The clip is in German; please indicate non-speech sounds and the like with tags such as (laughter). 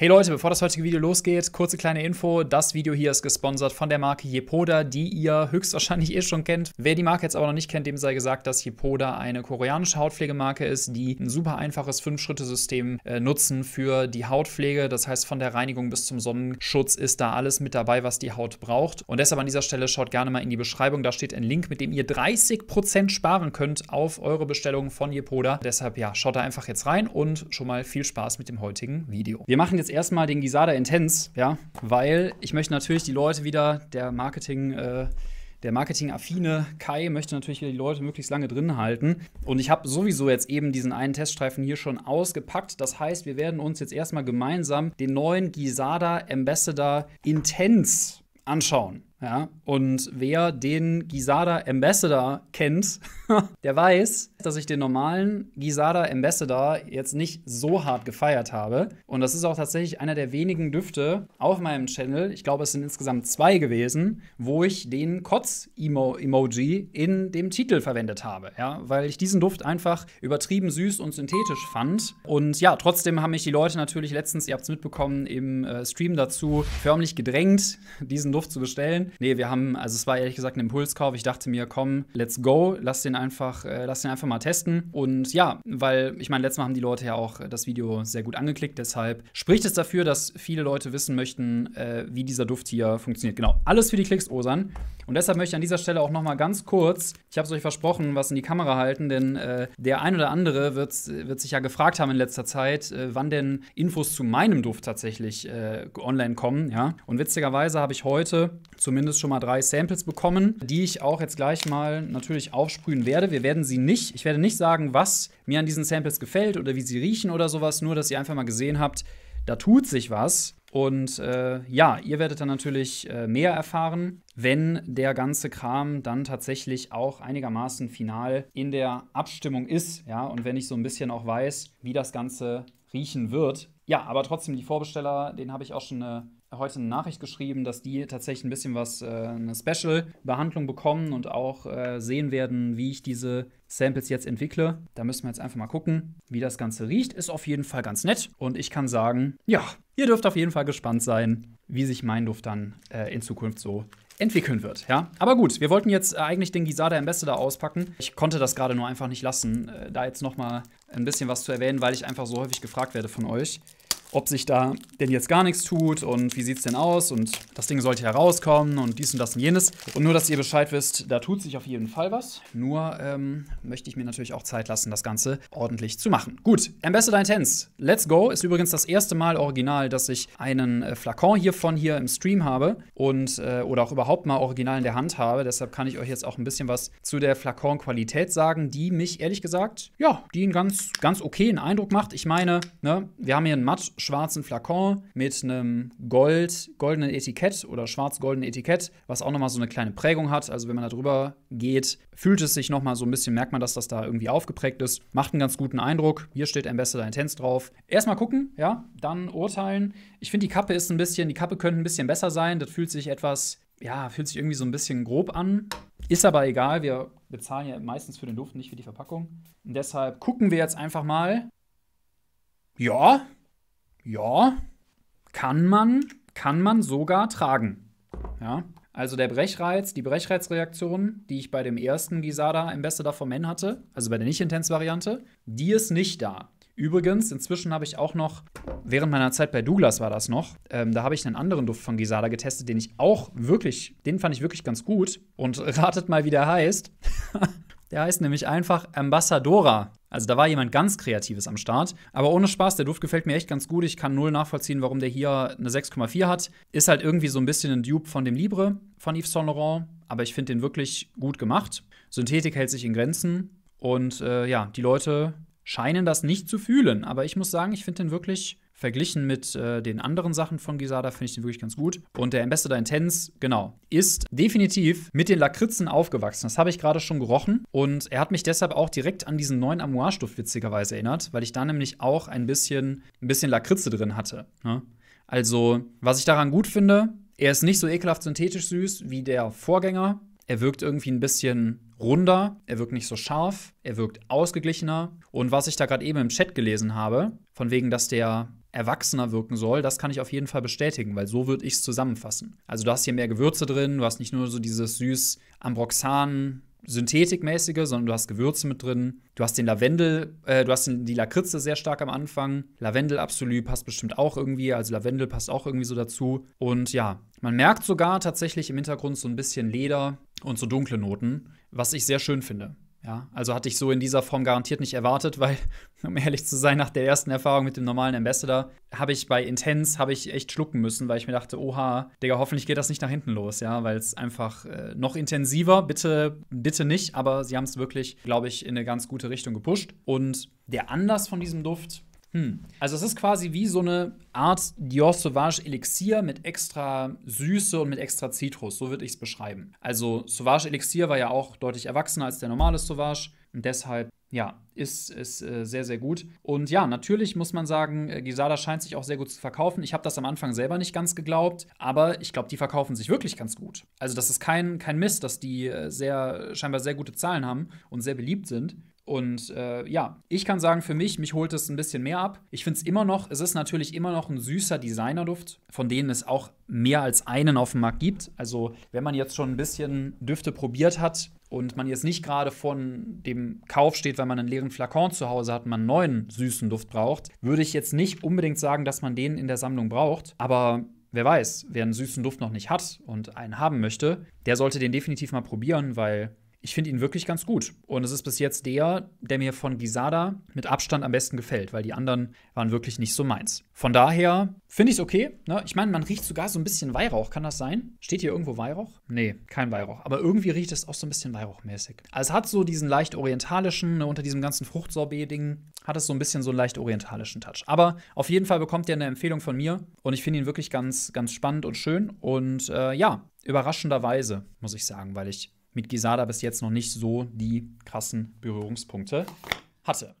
Hey Leute, bevor das heutige Video losgeht, kurze kleine Info. Das Video hier ist gesponsert von der Marke Jepoda, die ihr höchstwahrscheinlich eh schon kennt. Wer die Marke jetzt aber noch nicht kennt, dem sei gesagt, dass Jepoda eine koreanische Hautpflegemarke ist, die ein super einfaches 5 schritte system äh, nutzen für die Hautpflege. Das heißt, von der Reinigung bis zum Sonnenschutz ist da alles mit dabei, was die Haut braucht. Und deshalb an dieser Stelle schaut gerne mal in die Beschreibung. Da steht ein Link, mit dem ihr 30% sparen könnt auf eure Bestellungen von Jepoda. Deshalb ja, schaut da einfach jetzt rein und schon mal viel Spaß mit dem heutigen Video. Wir machen jetzt jetzt erstmal den Gisada Intens, ja, weil ich möchte natürlich die Leute wieder, der Marketing, äh, der marketingaffine Kai möchte natürlich wieder die Leute möglichst lange drin halten. Und ich habe sowieso jetzt eben diesen einen Teststreifen hier schon ausgepackt. Das heißt, wir werden uns jetzt erstmal gemeinsam den neuen Gisada Ambassador Intens anschauen. Ja, und wer den Gisada Ambassador kennt, (laughs) der weiß, dass ich den normalen Gisada Ambassador jetzt nicht so hart gefeiert habe. Und das ist auch tatsächlich einer der wenigen Düfte auf meinem Channel, ich glaube, es sind insgesamt zwei gewesen, wo ich den Kotz-Emoji in dem Titel verwendet habe. Ja, weil ich diesen Duft einfach übertrieben süß und synthetisch fand. Und ja, trotzdem haben mich die Leute natürlich letztens, ihr habt es mitbekommen, im äh, Stream dazu förmlich gedrängt, diesen Duft zu bestellen. Nee, wir haben, also es war ehrlich gesagt ein Impulskauf. Ich dachte mir, komm, let's go, lass den einfach, äh, lass den einfach mal testen. Und ja, weil ich meine, letztes Mal haben die Leute ja auch äh, das Video sehr gut angeklickt. Deshalb spricht es dafür, dass viele Leute wissen möchten, äh, wie dieser Duft hier funktioniert. Genau, alles für die Klicks, Osan. Und deshalb möchte ich an dieser Stelle auch nochmal ganz kurz, ich habe es euch versprochen, was in die Kamera halten, denn äh, der ein oder andere wird, wird sich ja gefragt haben in letzter Zeit, äh, wann denn Infos zu meinem Duft tatsächlich äh, online kommen. Ja? Und witzigerweise habe ich heute zumindest schon mal drei Samples bekommen, die ich auch jetzt gleich mal natürlich aufsprühen werde. Wir werden sie nicht, ich werde nicht sagen, was mir an diesen Samples gefällt oder wie sie riechen oder sowas, nur dass ihr einfach mal gesehen habt, da tut sich was. Und äh, ja, ihr werdet dann natürlich äh, mehr erfahren, wenn der ganze Kram dann tatsächlich auch einigermaßen final in der Abstimmung ist. Ja, und wenn ich so ein bisschen auch weiß, wie das Ganze riechen wird. Ja, aber trotzdem, die Vorbesteller, den habe ich auch schon eine äh, heute eine Nachricht geschrieben, dass die tatsächlich ein bisschen was, äh, eine Special-Behandlung bekommen und auch äh, sehen werden, wie ich diese Samples jetzt entwickle. Da müssen wir jetzt einfach mal gucken, wie das Ganze riecht. Ist auf jeden Fall ganz nett und ich kann sagen, ja, ihr dürft auf jeden Fall gespannt sein, wie sich mein Duft dann äh, in Zukunft so entwickeln wird, ja. Aber gut, wir wollten jetzt äh, eigentlich den Gisada Ambassador auspacken. Ich konnte das gerade nur einfach nicht lassen, äh, da jetzt nochmal ein bisschen was zu erwähnen, weil ich einfach so häufig gefragt werde von euch ob sich da denn jetzt gar nichts tut und wie sieht es denn aus und das Ding sollte herauskommen und dies und das und jenes. Und nur, dass ihr Bescheid wisst, da tut sich auf jeden Fall was. Nur ähm, möchte ich mir natürlich auch Zeit lassen, das Ganze ordentlich zu machen. Gut, Ambassador Intense, Let's Go ist übrigens das erste Mal original, dass ich einen äh, Flakon hiervon hier im Stream habe und äh, oder auch überhaupt mal original in der Hand habe. Deshalb kann ich euch jetzt auch ein bisschen was zu der Flakon-Qualität sagen, die mich ehrlich gesagt, ja, die einen ganz, ganz okayen Eindruck macht. Ich meine, ne, wir haben hier einen Matsch schwarzen Flakon mit einem gold, goldenen Etikett oder schwarz-goldenen Etikett, was auch nochmal so eine kleine Prägung hat. Also wenn man da drüber geht, fühlt es sich nochmal so ein bisschen, merkt man, dass das da irgendwie aufgeprägt ist. Macht einen ganz guten Eindruck. Hier steht Ambassador Intense drauf. Erstmal gucken, ja, dann urteilen. Ich finde, die Kappe ist ein bisschen, die Kappe könnte ein bisschen besser sein. Das fühlt sich etwas ja, fühlt sich irgendwie so ein bisschen grob an. Ist aber egal, wir bezahlen ja meistens für den Duft, nicht für die Verpackung. Und deshalb gucken wir jetzt einfach mal. Ja, ja, kann man, kann man sogar tragen. Ja, also der Brechreiz, die Brechreizreaktion, die ich bei dem ersten Gisada im Beste davon Men hatte, also bei der Nicht-Intens-Variante, die ist nicht da. Übrigens, inzwischen habe ich auch noch, während meiner Zeit bei Douglas war das noch, ähm, da habe ich einen anderen Duft von Gisada getestet, den ich auch wirklich, den fand ich wirklich ganz gut. Und (laughs) ratet mal, wie der heißt. (laughs) der heißt nämlich einfach Ambassadora. Also da war jemand ganz Kreatives am Start. Aber ohne Spaß, der Duft gefällt mir echt ganz gut. Ich kann null nachvollziehen, warum der hier eine 6,4 hat. Ist halt irgendwie so ein bisschen ein Dupe von dem Libre von Yves Saint Laurent. Aber ich finde den wirklich gut gemacht. Synthetik hält sich in Grenzen. Und äh, ja, die Leute scheinen das nicht zu fühlen. Aber ich muss sagen, ich finde den wirklich Verglichen mit äh, den anderen Sachen von Gisada finde ich den wirklich ganz gut. Und der Ambassador Intense, genau, ist definitiv mit den Lakritzen aufgewachsen. Das habe ich gerade schon gerochen. Und er hat mich deshalb auch direkt an diesen neuen amoir stuft witzigerweise erinnert, weil ich da nämlich auch ein bisschen, ein bisschen Lakritze drin hatte. Ne? Also, was ich daran gut finde, er ist nicht so ekelhaft synthetisch süß wie der Vorgänger. Er wirkt irgendwie ein bisschen runder, er wirkt nicht so scharf, er wirkt ausgeglichener. Und was ich da gerade eben im Chat gelesen habe, von wegen, dass der erwachsener wirken soll, das kann ich auf jeden Fall bestätigen, weil so würde ich es zusammenfassen. Also du hast hier mehr Gewürze drin, du hast nicht nur so dieses süß Ambroxan synthetikmäßige, sondern du hast Gewürze mit drin. Du hast den Lavendel, äh, du hast den, die Lakritze sehr stark am Anfang. Lavendel Absolut passt bestimmt auch irgendwie, also Lavendel passt auch irgendwie so dazu. Und ja, man merkt sogar tatsächlich im Hintergrund so ein bisschen Leder und so dunkle Noten, was ich sehr schön finde. Ja, also hatte ich so in dieser Form garantiert nicht erwartet, weil, (laughs) um ehrlich zu sein, nach der ersten Erfahrung mit dem normalen Ambassador habe ich bei Intense habe ich echt schlucken müssen, weil ich mir dachte, oha, Digga, hoffentlich geht das nicht nach hinten los, ja, weil es einfach äh, noch intensiver, bitte, bitte nicht, aber sie haben es wirklich, glaube ich, in eine ganz gute Richtung gepusht. Und der Anlass von diesem Duft, hm. Also es ist quasi wie so eine Art Dior Sauvage Elixier mit extra Süße und mit extra Zitrus, so würde ich es beschreiben. Also Sauvage Elixier war ja auch deutlich erwachsener als der normale Sauvage und deshalb ja, ist, es äh, sehr, sehr gut. Und ja, natürlich muss man sagen, äh, Gisada scheint sich auch sehr gut zu verkaufen. Ich habe das am Anfang selber nicht ganz geglaubt, aber ich glaube, die verkaufen sich wirklich ganz gut. Also, das ist kein, kein Mist, dass die äh, sehr, scheinbar sehr gute Zahlen haben und sehr beliebt sind. Und äh, ja, ich kann sagen, für mich, mich holt es ein bisschen mehr ab. Ich finde es immer noch, es ist natürlich immer noch ein süßer Designerduft, von denen es auch mehr als einen auf dem Markt gibt. Also, wenn man jetzt schon ein bisschen Düfte probiert hat und man jetzt nicht gerade von dem Kauf steht, weil man einen leeren Flakon zu Hause hat, und man einen neuen süßen Duft braucht, würde ich jetzt nicht unbedingt sagen, dass man den in der Sammlung braucht. Aber wer weiß, wer einen süßen Duft noch nicht hat und einen haben möchte, der sollte den definitiv mal probieren, weil ich finde ihn wirklich ganz gut. Und es ist bis jetzt der, der mir von Gisada mit Abstand am besten gefällt, weil die anderen waren wirklich nicht so meins. Von daher finde ich es okay. Ne? Ich meine, man riecht sogar so ein bisschen Weihrauch, kann das sein? Steht hier irgendwo Weihrauch? Nee, kein Weihrauch. Aber irgendwie riecht es auch so ein bisschen Weihrauchmäßig. Also es hat so diesen leicht orientalischen, ne, unter diesem ganzen Fruchtsorbet-Ding, hat es so ein bisschen so einen leicht orientalischen Touch. Aber auf jeden Fall bekommt ihr eine Empfehlung von mir und ich finde ihn wirklich ganz, ganz spannend und schön. Und äh, ja, überraschenderweise, muss ich sagen, weil ich mit Gesada bis jetzt noch nicht so die krassen Berührungspunkte hatte.